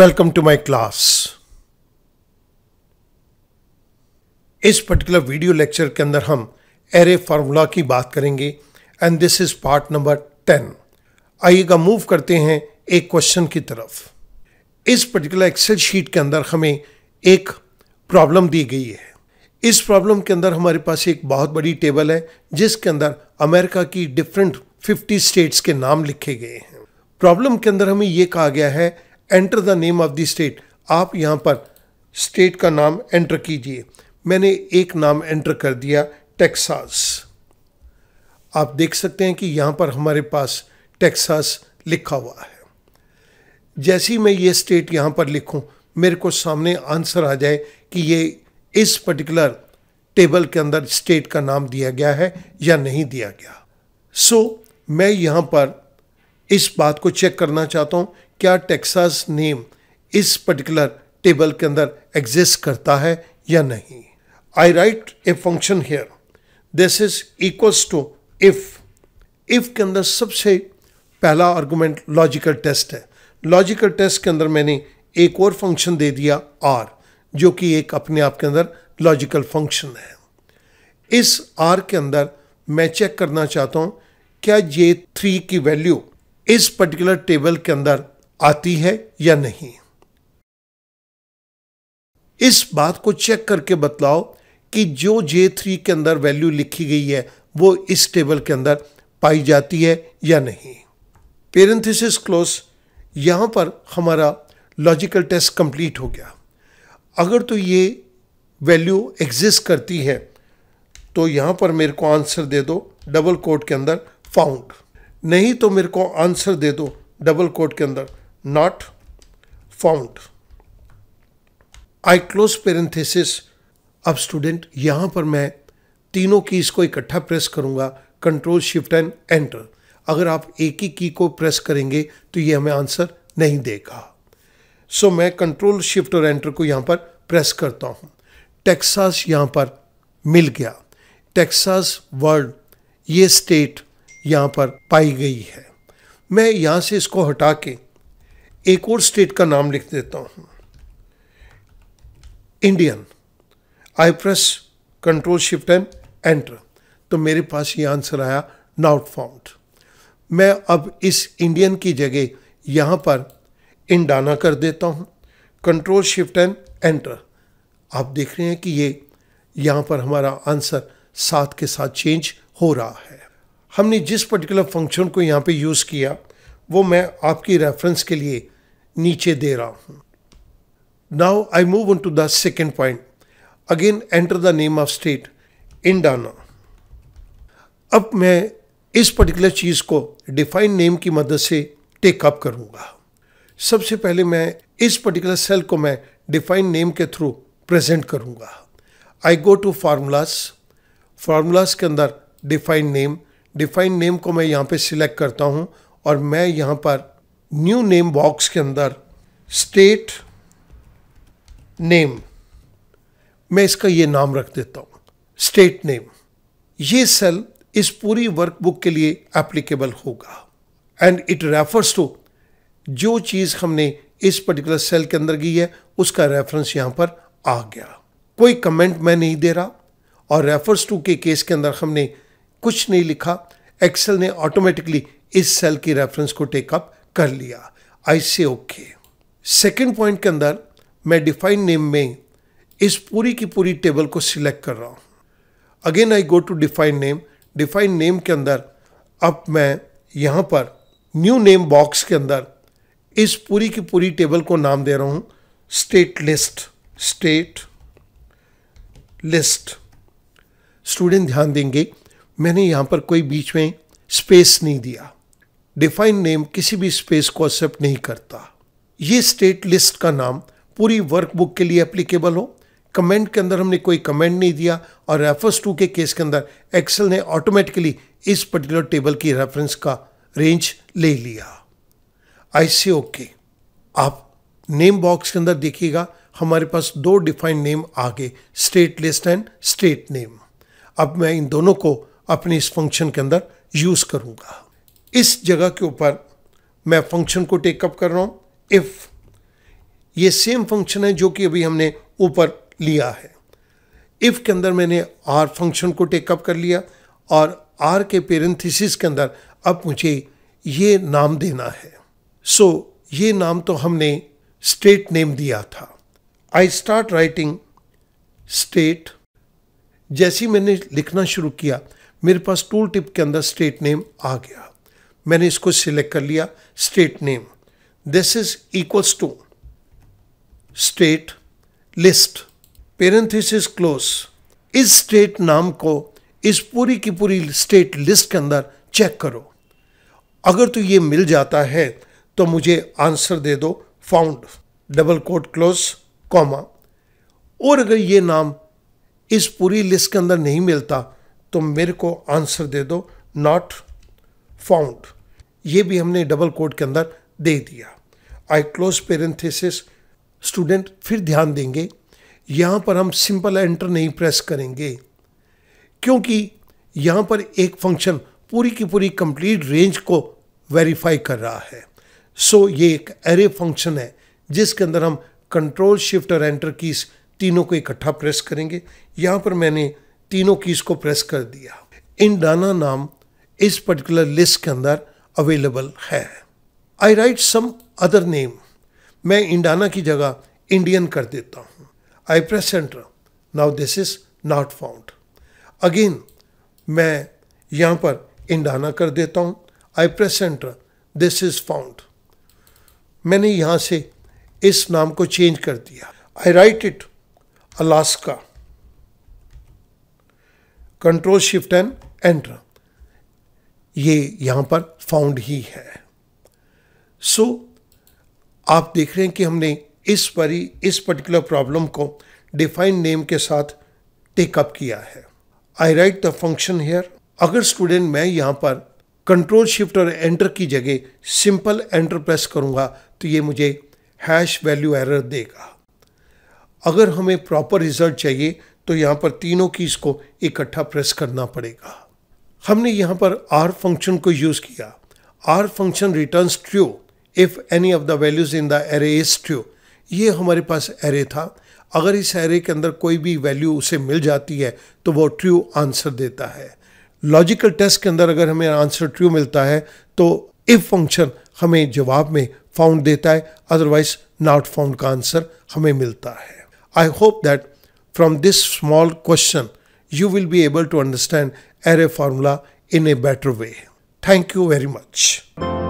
welcome to my class. इस particular video lecture के अंदर हम एरे फार्मूला की बात करेंगे and this is part number ten आइएगा मूव करते हैं एक क्वेश्चन की तरफ इस पर्टिकुलर एक्सेल शीट के अंदर हमें एक प्रॉब्लम दी गई है इस प्रॉब्लम के अंदर हमारे पास एक बहुत बड़ी टेबल है जिसके अंदर अमेरिका की डिफरेंट 50 स्टेट्स के नाम लिखे गए हैं प्रॉब्लम के अंदर हमें यह कहा गया है enter the name of the state आप यहाँ पर स्टेट का नाम एंटर कीजिए मैंने एक नाम एंटर कर दिया टेक्सास आप देख सकते हैं कि यहाँ पर हमारे पास टेक्सास लिखा हुआ है जैसे ही मैं ये स्टेट यहाँ पर लिखूँ मेरे को सामने आंसर आ जाए कि ये इस पर्टिकुलर टेबल के अंदर स्टेट का नाम दिया गया है या नहीं दिया गया सो so, मैं यहाँ पर इस बात को चेक करना चाहता हूँ क्या टेक्सास नेम इस पर्टिकुलर टेबल के अंदर एग्जिस्ट करता है या नहीं I write a function here this is equals to if if के अंदर सबसे पहला आर्गूमेंट लॉजिकल टेस्ट है लॉजिकल टेस्ट के अंदर मैंने एक और फंक्शन दे दिया आर जो कि एक अपने आप के अंदर लॉजिकल फंक्शन है इस आर के अंदर मैं चेक करना चाहता हूँ क्या ये थ्री की वैल्यू इस पर्टिकुलर टेबल के अंदर आती है या नहीं इस बात को चेक करके बतलाओ कि जो जे थ्री के अंदर वैल्यू लिखी गई है वो इस टेबल के अंदर पाई जाती है या नहीं पेरेंथिस क्लोज यहाँ पर हमारा लॉजिकल टेस्ट कंप्लीट हो गया अगर तो ये वैल्यू एग्जिस्ट करती है तो यहाँ पर मेरे को आंसर दे दो डबल कोट के अंदर फाउंड नहीं तो मेरे को आंसर दे दो डबल कोट के अंदर not found I close parenthesis अब स्टूडेंट यहां पर मैं तीनों कीज़ को इकट्ठा प्रेस करूंगा कंट्रोल शिफ्ट एंड एंटर अगर आप एक ही की को प्रेस करेंगे तो ये हमें आंसर नहीं देगा सो so, मैं कंट्रोल शिफ्ट और एंटर को यहां पर प्रेस करता हूँ टेक्सास यहां पर मिल गया टेक्सास वर्ल्ड ये स्टेट यहाँ पर पाई गई है मैं यहाँ से इसको हटा के एक और स्टेट का नाम लिख देता हूँ Indian I press control shift and enter तो मेरे पास ये आंसर आया नॉट फाउंड मैं अब इस इंडियन की जगह यहाँ पर इंडाना कर देता हूँ कंट्रोल शिफ्ट एंड एंटर आप देख रहे हैं कि ये यहाँ पर हमारा आंसर साथ के साथ चेंज हो रहा है हमने जिस पर्टिकुलर फंक्शन को यहाँ पे यूज़ किया वो मैं आपकी रेफरेंस के लिए नीचे दे रहा हूँ now I move on to the second point again enter the name of state Indiana अब मैं इस पर्टिकुलर चीज़ को डिफाइन नेम की मदद से टेकअप करूँगा सबसे पहले मैं इस पर्टिकुलर सेल को मैं डिफाइन नेम के थ्रू प्रेजेंट करूँगा I go to formulas formulas के अंदर डिफाइन नेम डिफाइन नेम को मैं यहाँ पे सिलेक्ट करता हूँ और मैं यहाँ पर न्यू नेम बॉक्स के अंदर स्टेट नेम मैं इसका ये नाम रख देता हूँ स्टेट नेम ये सेल इस पूरी वर्कबुक के लिए एप्लीकेबल होगा एंड इट रेफर्स टू जो चीज़ हमने इस पर्टिकुलर सेल के अंदर की है उसका रेफरेंस यहाँ पर आ गया कोई कमेंट मैं नहीं दे रहा और रेफर्स टू के केस के अंदर हमने कुछ नहीं लिखा एक्सेल ने ऑटोमेटिकली इस सेल की रेफरेंस को टेकअप कर लिया आई से ओके सेकेंड पॉइंट के अंदर मैं डिफाइन नेम में इस पूरी की पूरी टेबल को सिलेक्ट कर रहा हूँ again I go to define name define name के अंदर अब मैं यहाँ पर न्यू नेम बॉक्स के अंदर इस पूरी की पूरी टेबल को नाम दे रहा हूँ state list state list student ध्यान देंगे मैंने यहाँ पर कोई बीच में स्पेस नहीं दिया डिफाइन नेम किसी भी स्पेस को एक्सेप्ट नहीं करता ये स्टेट लिस्ट का नाम पूरी वर्क बुक के लिए एप्लीकेबल हो कमेंट के अंदर हमने कोई कमेंट नहीं दिया और रेफर्स टू के केस के अंदर एक्सेल ने ऑटोमेटिकली इस पर्टिकुलर टेबल की रेफरेंस का रेंज ले लिया आई से ओके आप नेम बॉक्स के अंदर देखिएगा हमारे पास दो डिफाइंड नेम आ गए state list and state name अब मैं इन दोनों को अपने इस फंक्शन के अंदर यूज़ करूँगा इस जगह के ऊपर मैं फंक्शन को टेकअप कर रहा हूँ इफ़ ये सेम फंक्शन है जो कि अभी हमने ऊपर लिया है इफ़ के अंदर मैंने आर फंक्शन को टेकअप कर लिया और आर के पेरेंथिस के अंदर अब मुझे ये नाम देना है सो so, ये नाम तो हमने स्टेट नेम दिया था आई स्टार्ट राइटिंग स्टेट जैसी मैंने लिखना शुरू किया मेरे पास टूल टिप के अंदर स्टेट नेम आ गया मैंने इसको सिलेक्ट कर लिया state name this is equals to state list parenthesis close इस स्टेट नाम को इस पूरी की पूरी स्टेट लिस्ट के अंदर चेक करो अगर तो ये मिल जाता है तो मुझे आंसर दे दो found double quote close comma और अगर ये नाम इस पूरी लिस्ट के अंदर नहीं मिलता तो मेरे को आंसर दे दो नॉट फाउंड ये भी हमने डबल कोड के अंदर दे दिया आई क्लोज पेरेंथेसिस स्टूडेंट फिर ध्यान देंगे यहाँ पर हम सिंपल एंटर नहीं प्रेस करेंगे क्योंकि यहाँ पर एक फंक्शन पूरी की पूरी कंप्लीट रेंज को वेरीफाई कर रहा है सो so, ये एक एरे फंक्शन है जिसके अंदर हम कंट्रोल शिफ्ट और एंटर कीज तीनों को इकट्ठा प्रेस करेंगे यहाँ पर मैंने तीनों कीज को प्रेस कर दिया इन डाना नाम इस पर्टिकुलर लिस्ट के अंदर अवेलेबल है I write some other name मैं इंडाना की जगह इंडियन कर देता हूँ I press enter now this is not found again मैं यहाँ पर इंडाना कर देता हूँ I press enter this is found मैंने यहाँ से इस नाम को चेंज कर दिया I write it Alaska control shift and enter ये यहाँ पर फाउंड ही है सो so, आप देख रहे हैं कि हमने इस परी इस पर्टिकुलर प्रॉब्लम को डिफाइंड नेम के साथ टेकअप किया है I write the function here अगर स्टूडेंट मैं यहाँ पर कंट्रोल शिफ्ट और एंटर की जगह सिंपल एंटर प्रेस करूँगा तो ये मुझे हैश वैल्यू एरर देगा अगर हमें प्रॉपर रिजल्ट चाहिए तो यहाँ पर तीनों कीज को इकट्ठा प्रेस करना पड़ेगा हमने यहाँ पर आर फंक्शन को यूज़ किया OR function returns true if any of the values in the array is true ये हमारे पास एरे था अगर इस एरे के अंदर कोई भी वैल्यू उसे मिल जाती है तो वो ट्रू आंसर देता है लॉजिकल टेस्ट के अंदर अगर हमें आंसर ट्रू मिलता है तो इफ फंक्शन हमें जवाब में फाउंड देता है अदरवाइज नॉट फाउंड का आंसर हमें मिलता है I hope that from this small question, you will be able to understand array formula in a better way. Thank you very much.